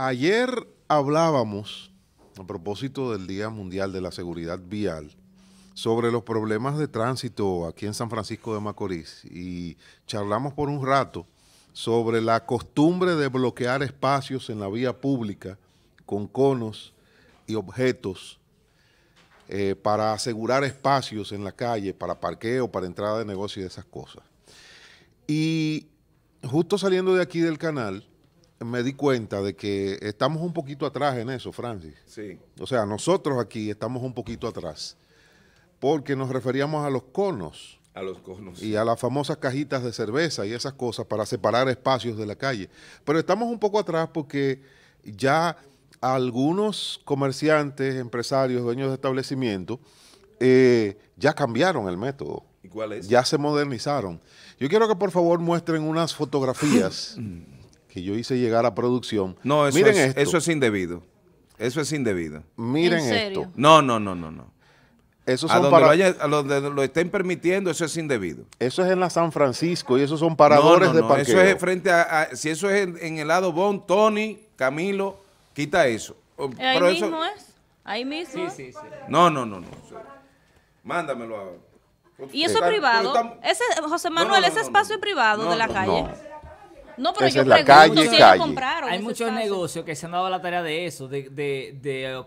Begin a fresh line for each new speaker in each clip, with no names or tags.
Ayer hablábamos, a propósito del Día Mundial de la Seguridad Vial, sobre los problemas de tránsito aquí en San Francisco de Macorís y charlamos por un rato sobre la costumbre de bloquear espacios en la vía pública con conos y objetos eh, para asegurar espacios en la calle, para parqueo, para entrada de negocio y esas cosas. Y justo saliendo de aquí del canal, me di cuenta de que estamos un poquito atrás en eso, Francis. Sí. O sea, nosotros aquí estamos un poquito atrás porque nos referíamos a los conos. A los conos. Y a las famosas cajitas de cerveza y esas cosas para separar espacios de la calle. Pero estamos un poco atrás porque ya algunos comerciantes, empresarios, dueños de establecimientos, eh, ya cambiaron el método. ¿Y cuál es? Ya se modernizaron. Yo quiero que por favor muestren unas fotografías. que yo hice llegar a producción.
No, eso, es, indebido. Eso es indebido. Miren esto. No, no, no, no, no. Eso son a, donde lo estén permitiendo, eso es indebido. Eso es en la San Francisco
y esos son paradores de parqueo. Eso es
frente a, si eso es en, el lado Bon, Tony, Camilo, quita eso. Oh, Ahí mismo es. Ahí mismo. Sí, sí, sí. No, no, no, no. Mándamelo a. Y eso eh, es privado. Ese, José Manuel, ese espacio es privado de la calle. No, pero Esa yo es la calle, calle. Hay muchos negocios que se han dado la tarea de eso, de,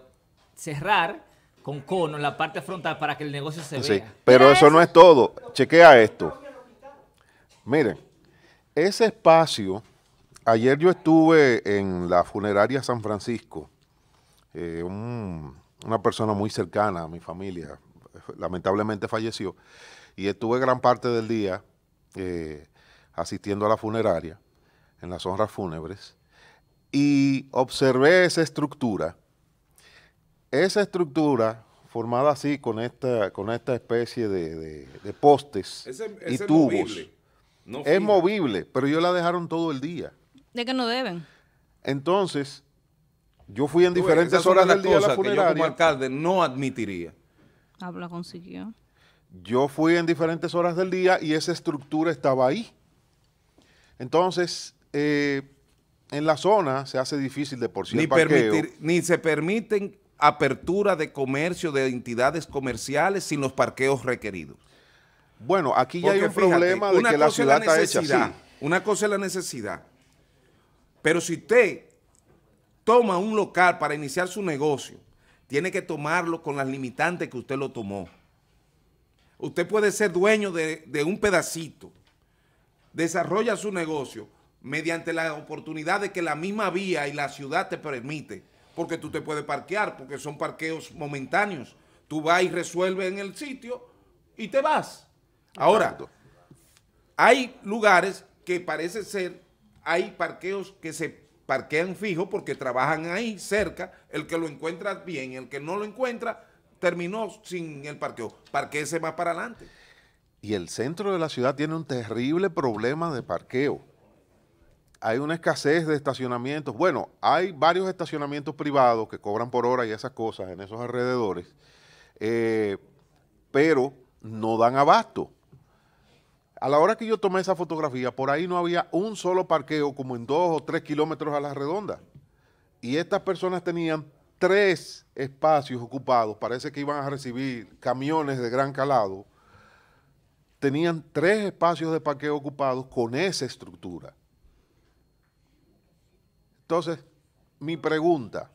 cerrar con cono en la parte frontal para que el negocio se vea.
Pero eso no es todo. Chequea esto. Miren, ese espacio, ayer yo estuve en la funeraria San Francisco, eh, una persona muy cercana a mi familia, lamentablemente falleció, y estuve gran parte del día eh, asistiendo a la funeraria en las honras fúnebres, y observé esa estructura. Esa estructura formada así con esta, con esta especie de, postes y tubos. es movible, pero yo la dejaron todo el día.
¿De que no deben?
Entonces, yo fui en diferentes horas del día a la funeraria. como alcalde no admitiría.
Habla ah, consiguió.
Yo fui en diferentes horas del día y esa estructura estaba ahí. Entonces, eh, en la zona se hace difícil de por sí ni, permitir, ni se permiten apertura de comercio de entidades
comerciales sin los parqueos requeridos. Bueno, aquí ya hay un problema de que la ciudad está hecha así. Una cosa es la necesidad, pero si usted toma un local para iniciar su negocio, tiene que tomarlo con las limitantes que usted lo tomó. Usted puede ser dueño de un pedacito, desarrolla su negocio, mediante la oportunidad de que la misma vía y la ciudad te permite, porque tú te puedes parquear, porque son parqueos momentáneos. Tú vas y resuelves en el sitio y te vas. Ahora, hay lugares que parece ser, hay parqueos que se parquean fijo porque trabajan ahí cerca, el que lo encuentra bien, el que no lo encuentra terminó sin el parqueo, parquéese más para adelante.
Y el centro de la ciudad tiene un terrible problema de parqueo hay una escasez de estacionamientos. Bueno, hay varios estacionamientos privados que cobran por hora y esas cosas en esos alrededores, eh, pero no dan abasto. A la hora que yo tomé esa fotografía, por ahí no había un solo parqueo como en dos o tres kilómetros a la redonda. Y estas personas tenían tres espacios ocupados, parece que iban a recibir camiones de gran calado, tenían tres espacios de parqueo ocupados con esa estructura. Entonces, mi pregunta,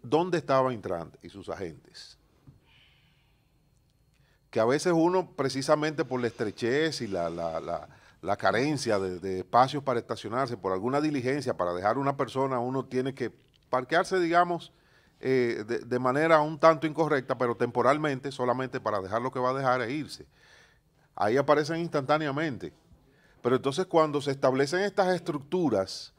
¿dónde estaba Intrant y sus agentes? Que a veces uno, precisamente por la estrechez y la, carencia de, espacios para estacionarse, por alguna diligencia, para dejar una persona, uno tiene que parquearse, digamos, eh, de, de, manera un tanto incorrecta, pero temporalmente, solamente para dejar lo que va a dejar e irse. Ahí aparecen instantáneamente. Pero entonces cuando se establecen estas estructuras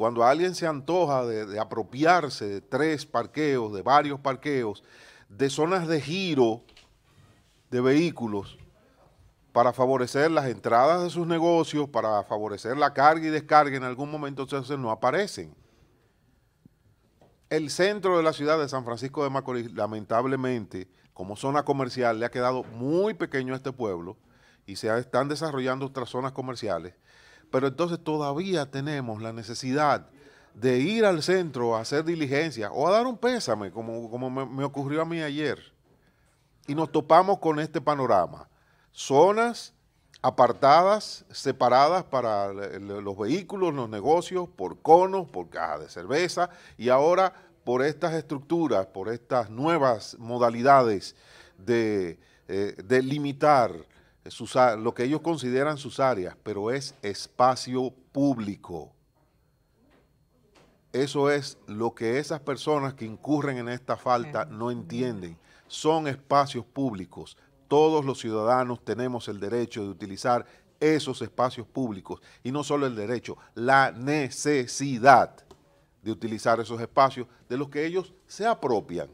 cuando alguien se antoja de, apropiarse de tres parqueos, de varios parqueos, de zonas de giro de vehículos, para favorecer las entradas de sus negocios, para favorecer la carga y descarga, en algún momento entonces no aparecen. El centro de la ciudad de San Francisco de Macorís, lamentablemente, como zona comercial, le ha quedado muy pequeño a este pueblo y se están desarrollando otras zonas comerciales pero entonces todavía tenemos la necesidad de ir al centro a hacer diligencia o a dar un pésame, como, me, ocurrió a mí ayer. Y nos topamos con este panorama. Zonas apartadas, separadas para los vehículos, los negocios, por conos, por cajas de cerveza y ahora por estas estructuras, por estas nuevas modalidades de, eh, de limitar lo que ellos consideran sus áreas, pero es espacio público. Eso es lo que esas personas que incurren en esta falta no entienden. Son espacios públicos. Todos los ciudadanos tenemos el derecho de utilizar esos espacios públicos y no solo el derecho, la necesidad de utilizar esos espacios de los que ellos se apropian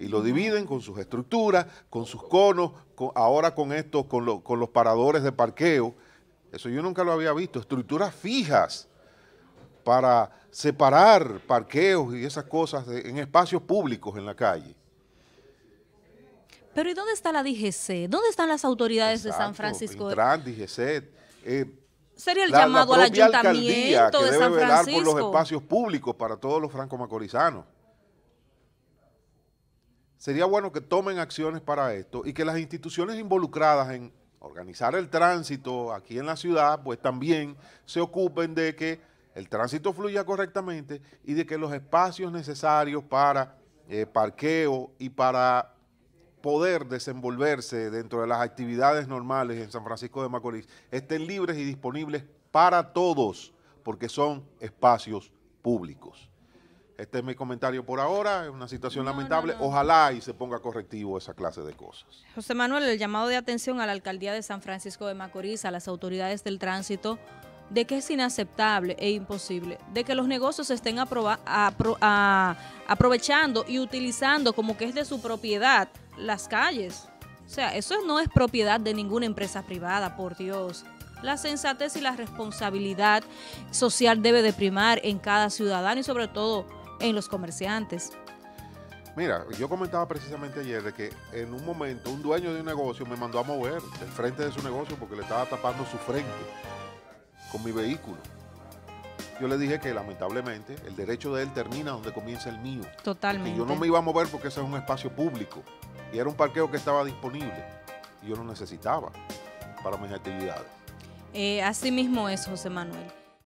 y lo dividen con sus estructuras, con sus conos, ahora con esto, con, con los paradores de parqueo. Eso yo nunca lo había visto, estructuras fijas para separar parqueos y esas cosas en espacios públicos en la calle.
Pero ¿y dónde está la DGC? ¿Dónde están las autoridades de San Francisco?
La DGC, eh,
Sería el la, llamado la al ayuntamiento que debe velar por los espacios
públicos para todos los franco Sería bueno que tomen acciones para esto y que las instituciones involucradas en organizar el tránsito aquí en la ciudad, pues también se ocupen de que el tránsito fluya correctamente y de que los espacios necesarios para eh, parqueo y para poder desenvolverse dentro de las actividades normales en San Francisco de Macorís estén libres y disponibles para todos, porque son espacios públicos. Este es mi comentario por ahora, es una situación lamentable. Ojalá y se ponga correctivo esa clase de cosas.
José Manuel, el llamado de atención a la alcaldía de San Francisco de Macorís, a las autoridades del tránsito, de que es inaceptable e imposible, de que los negocios estén aprovechando y utilizando como que es de su propiedad las calles. O sea, eso no es propiedad de ninguna empresa privada, por Dios. La sensatez y la responsabilidad social debe de primar en cada ciudadano y sobre todo en los comerciantes.
Mira, yo comentaba precisamente ayer de que en un momento un dueño de un negocio me mandó a mover del frente de su negocio porque le estaba tapando su frente con mi vehículo. Yo le dije que lamentablemente el derecho de él termina donde comienza el mío.
Totalmente. Y yo no me iba
a mover porque ese es un espacio público. Y era un parqueo que estaba disponible. Y yo lo necesitaba para mis actividades.
Eh, así mismo es, José Manuel.